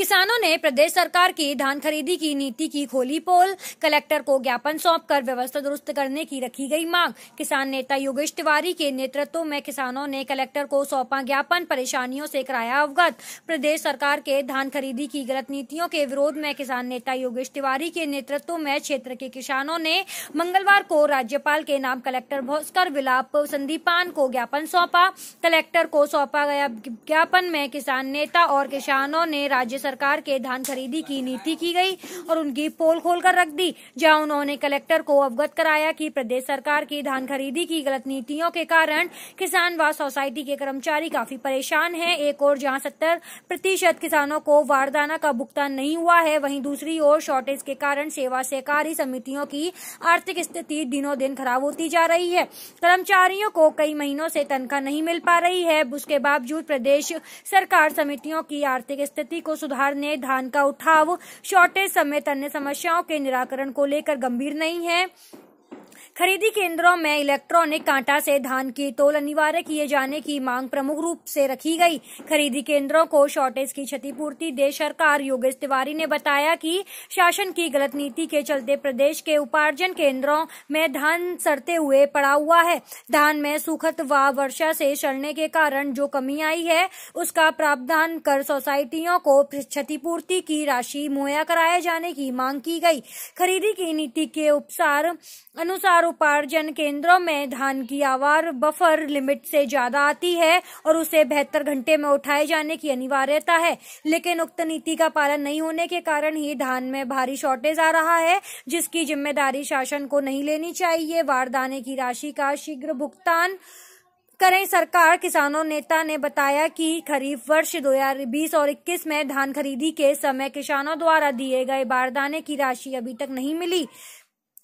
किसानों ने प्रदेश सरकार की धान खरीदी की नीति की खोली पोल कलेक्टर को ज्ञापन सौंप कर व्यवस्था दुरुस्त करने की रखी गई मांग किसान नेता योगेश तिवारी के नेतृत्व में किसानों ने कलेक्टर को सौंपा ज्ञापन परेशानियों से कराया अवगत प्रदेश सरकार के धान खरीदी की गलत नीतियों के विरोध में किसान नेता योगेश तिवारी के नेतृत्व में क्षेत्र के किसानों ने मंगलवार को राज्यपाल के नाम कलेक्टर भोस्कर विलाप संदीपान को ज्ञापन सौंपा कलेक्टर को सौंपा गया ज्ञापन में किसान नेता और किसानों ने राज्य सरकार के धान खरीदी की नीति की गई और उनकी पोल खोल कर रख दी जहां उन्होंने कलेक्टर को अवगत कराया कि प्रदेश सरकार की धान खरीदी की गलत नीतियों के कारण किसान व सोसाइटी के कर्मचारी काफी परेशान है एक और जहाँ सत्तर प्रतिशत किसानों को वारदाना का भुगतान नहीं हुआ है वहीं दूसरी ओर शॉर्टेज के कारण सेवा सहकारी समितियों की आर्थिक स्थिति दिनों दिन खराब होती जा रही है कर्मचारियों को कई महीनों से तनख्वाह नहीं मिल पा रही है उसके बावजूद प्रदेश सरकार समितियों की आर्थिक स्थिति को सुधार ने धान का उठाव शॉर्टेज समेत अन्य समस्याओं के निराकरण को लेकर गंभीर नहीं है खरीदी केंद्रों में इलेक्ट्रॉनिक कांटा से धान की तोल अनिवार्य किए जाने की मांग प्रमुख रूप से रखी गई खरीदी केंद्रों को शॉर्टेज की क्षतिपूर्ति दे सरकार योगेश तिवारी ने बताया कि शासन की गलत नीति के चलते प्रदेश के उपार्जन केंद्रों में धान सड़ते हुए पड़ा हुआ है धान में सुखत व वर्षा से सड़ने के कारण जो कमी आई है उसका प्रावधान कर सोसाइटियों को क्षतिपूर्ति की राशि मुहैया कराए जाने की मांग की गई खरीदी की नीति के उपसार अनुसार उपार्जन केंद्रों में धान की आवार बफर लिमिट से ज्यादा आती है और उसे बेहतर घंटे में उठाए जाने की अनिवार्यता है लेकिन उक्त नीति का पालन नहीं होने के कारण ही धान में भारी शॉर्टेज आ रहा है जिसकी जिम्मेदारी शासन को नहीं लेनी चाहिए वारदाने की राशि का शीघ्र भुगतान करें सरकार किसानों नेता ने बताया कि खरीफ वर्ष 2020 और 21 में धान खरीदी के समय किसानों द्वारा दिए गए बारदाने की राशि अभी तक नहीं मिली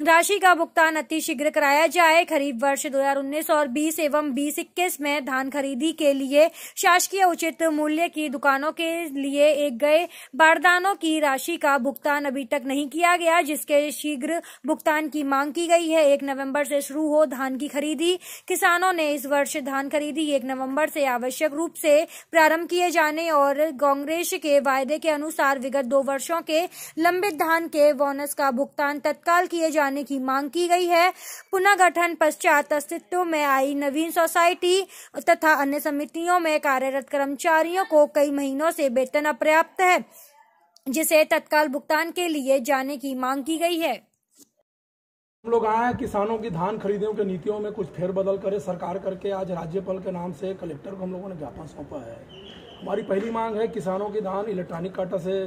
राशि का भुगतान अति शीघ्र कराया जाए खरीफ वर्ष 2019 और 20 एवं बीस इक्कीस में धान खरीदी के लिए शासकीय उचित मूल्य की दुकानों के लिए एक गए बारदानों की राशि का भुगतान अभी तक नहीं किया गया जिसके शीघ्र भुगतान की मांग की गई है एक नवंबर से शुरू हो धान की खरीदी किसानों ने इस वर्ष धान खरीदी एक नवम्बर से आवश्यक रूप से प्रारंभ किए जाने और कांग्रेस के वायदे के अनुसार विगत दो वर्षो के लंबित धान के बोनस का भुगतान तत्काल किए जाने जाने की मांग की गई है पुनर्गठन पश्चात अस्तित्व में आई नवीन सोसाइटी तथा अन्य समितियों में कार्यरत कर्मचारियों को कई महीनों से वेतन अपर्याप्त है जिसे तत्काल भुगतान के लिए जाने की मांग की गई है हम लोग आए हैं किसानों की धान खरीदियों की नीतियों में कुछ फेरबदल करे सरकार करके आज राज्यपाल के नाम से कलेक्टर को हम लोगों ने ज्ञापन सौंपा है हमारी पहली मांग है किसानों की धान इलेक्ट्रॉनिक काटा से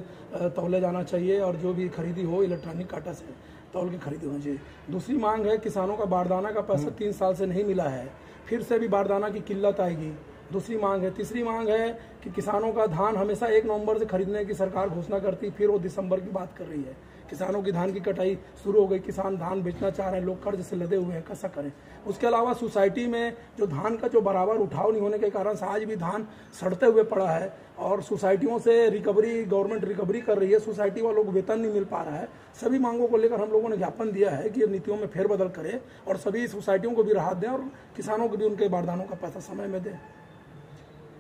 तोले जाना चाहिए और जो भी खरीदी हो इलेक्ट्रॉनिक काटा से तौल की खरीद होनी चाहिए दूसरी मांग है किसानों का बारदाना का पैसा हम्म। तीन साल से नहीं मिला है फिर से भी बारदाना की किल्लत आएगी दूसरी मांग है तीसरी मांग है कि किसानों का धान हमेशा एक नवंबर से खरीदने की सरकार घोषणा करती फिर वो दिसंबर की बात कर रही है किसानों की धान की कटाई शुरू हो गई किसान धान बेचना चाह रहे हैं लोग कर्ज से लदे हुए हैं कैसा करें उसके अलावा सोसाइटी में जो धान का जो बराबर उठाव नहीं होने के कारण आज भी धान सड़ते हुए पड़ा है और सोसाइटियों से रिकवरी गवर्नमेंट रिकवरी कर रही है सोसाइटी वालों को वेतन नहीं मिल पा रहा है सभी मांगों को लेकर हम लोगों ने ज्ञापन दिया है कि नीतियों में फेरबदल करें और सभी सोसाइटियों को भी राहत दें और किसानों को भी उनके बारदानों का पैसा समय में दें